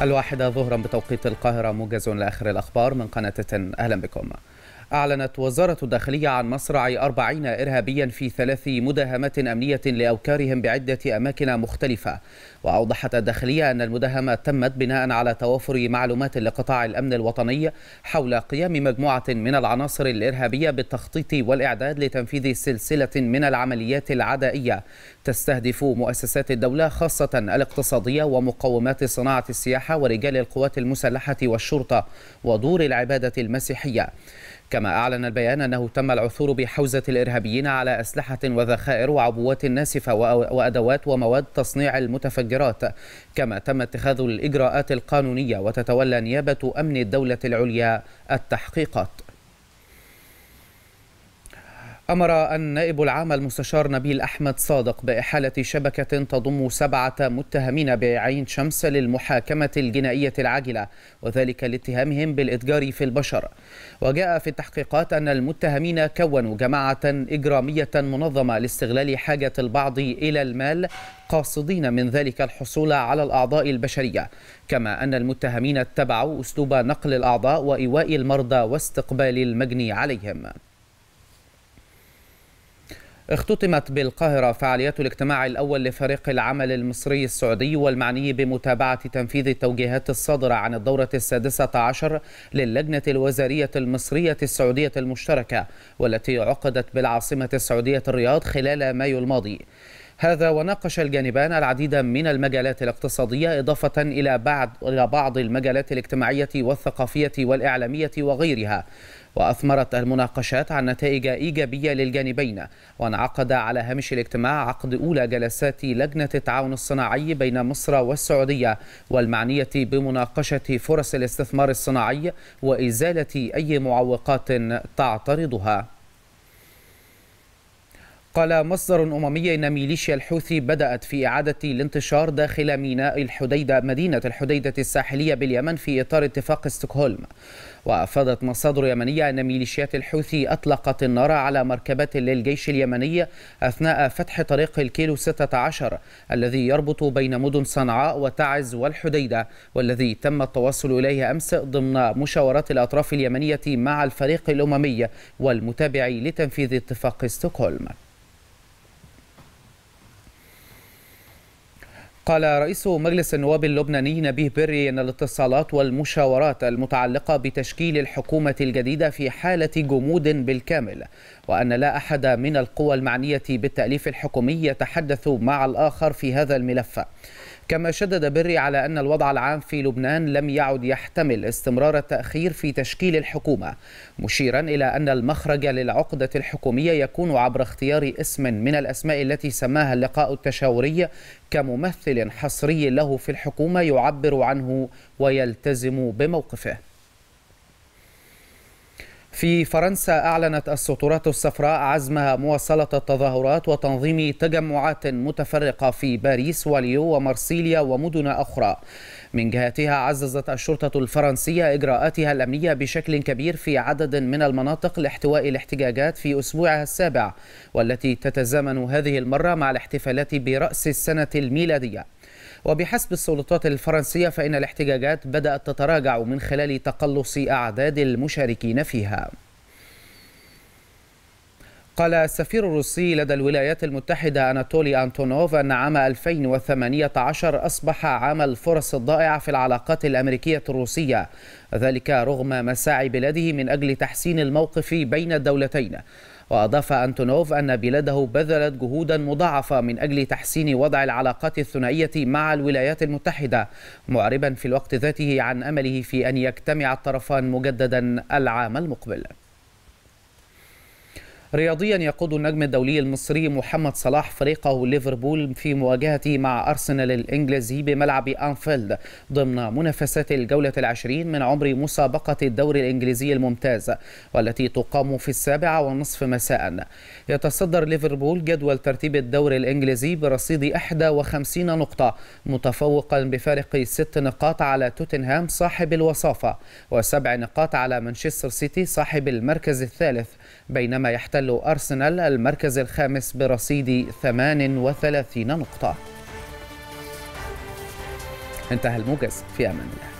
الواحدة ظهرا بتوقيت القاهرة موجز لآخر الأخبار من قناة أهلا بكم أعلنت وزارة الداخلية عن مصرع 40 إرهابيا في ثلاث مداهمات أمنية لأوكارهم بعدة أماكن مختلفة وأوضحت الداخلية أن المداهمة تمت بناء على توافر معلومات لقطاع الأمن الوطني حول قيام مجموعة من العناصر الإرهابية بالتخطيط والإعداد لتنفيذ سلسلة من العمليات العدائية تستهدف مؤسسات الدولة خاصة الاقتصادية ومقومات صناعة السياحة ورجال القوات المسلحة والشرطة ودور العبادة المسيحية كما أعلن البيان أنه تم العثور بحوزة الإرهابيين على أسلحة وذخائر وعبوات ناسفة وأدوات ومواد تصنيع المتفجرات كما تم اتخاذ الإجراءات القانونية وتتولى نيابة أمن الدولة العليا التحقيقات أمر النائب العام المستشار نبيل أحمد صادق بإحالة شبكة تضم سبعة متهمين بعين شمس للمحاكمة الجنائية العاجلة وذلك لاتهامهم بالإتجار في البشر وجاء في التحقيقات أن المتهمين كونوا جماعة إجرامية منظمة لاستغلال حاجة البعض إلى المال قاصدين من ذلك الحصول على الأعضاء البشرية كما أن المتهمين اتبعوا أسلوب نقل الأعضاء وإيواء المرضى واستقبال المجني عليهم اختتمت بالقاهرة فعاليات الاجتماع الأول لفريق العمل المصري السعودي والمعني بمتابعة تنفيذ التوجيهات الصادرة عن الدورة السادسة عشر للجنة الوزارية المصرية السعودية المشتركة والتي عقدت بالعاصمة السعودية الرياض خلال مايو الماضي هذا وناقش الجانبان العديد من المجالات الاقتصادية إضافة إلى بعض إلى بعض المجالات الاجتماعية والثقافية والإعلامية وغيرها وأثمرت المناقشات عن نتائج إيجابية للجانبين وانعقد على هامش الاجتماع عقد أولى جلسات لجنة التعاون الصناعي بين مصر والسعودية والمعنية بمناقشة فرص الاستثمار الصناعي وإزالة أي معوقات تعترضها قال مصدر أممي إن ميليشيا الحوثي بدأت في إعادة الانتشار داخل ميناء الحديدة مدينة الحديدة الساحلية باليمن في إطار اتفاق ستوكهولم وأفادت مصادر يمنية أن ميليشيات الحوثي أطلقت النار على مركبات للجيش اليمني أثناء فتح طريق الكيلو 16 الذي يربط بين مدن صنعاء وتعز والحديدة والذي تم التوصل إليه أمس ضمن مشاورات الأطراف اليمنية مع الفريق الأممي والمتابع لتنفيذ اتفاق ستوكهولم قال رئيس مجلس النواب اللبناني نبيه بري أن الاتصالات والمشاورات المتعلقة بتشكيل الحكومة الجديدة في حالة جمود بالكامل وأن لا أحد من القوى المعنية بالتأليف الحكومي يتحدث مع الآخر في هذا الملف كما شدد بري على أن الوضع العام في لبنان لم يعد يحتمل استمرار التأخير في تشكيل الحكومة مشيرا إلى أن المخرج للعقدة الحكومية يكون عبر اختيار اسم من الأسماء التي سماها اللقاء التشاوري كممثل حصري له في الحكومة يعبر عنه ويلتزم بموقفه في فرنسا أعلنت السطورات الصفراء عزمها مواصلة التظاهرات وتنظيم تجمعات متفرقة في باريس وليو ومرسيليا ومدن أخرى من جهتها عززت الشرطة الفرنسية إجراءاتها الأمنية بشكل كبير في عدد من المناطق لاحتواء الاحتجاجات في أسبوعها السابع والتي تتزامن هذه المرة مع الاحتفالات برأس السنة الميلادية وبحسب السلطات الفرنسية فإن الاحتجاجات بدأت تتراجع من خلال تقلص أعداد المشاركين فيها قال السفير الروسي لدى الولايات المتحدة أناتولي أنتونوف أن عام 2018 أصبح عام الفرص الضائعة في العلاقات الأمريكية الروسية ذلك رغم مساعي بلاده من أجل تحسين الموقف بين الدولتين وأضاف أنتونوف أن بلاده بذلت جهودا مضاعفة من أجل تحسين وضع العلاقات الثنائية مع الولايات المتحدة معربا في الوقت ذاته عن أمله في أن يجتمع الطرفان مجددا العام المقبل رياضيا يقود النجم الدولي المصري محمد صلاح فريقه ليفربول في مواجهته مع أرسنال الإنجليزي بملعب أنفيلد ضمن منافسات الجولة العشرين من عمر مسابقة الدوري الإنجليزي الممتاز والتي تقام في السابعة ونصف مساء يتصدر ليفربول جدول ترتيب الدوري الإنجليزي برصيد 51 نقطة متفوقا بفارق ست نقاط على توتنهام صاحب الوصافة وسبع نقاط على مانشستر سيتي صاحب المركز الثالث بينما يحتل يحتل أرسنال المركز الخامس برصيد 38 نقطة انتهى الموجز في أمان الله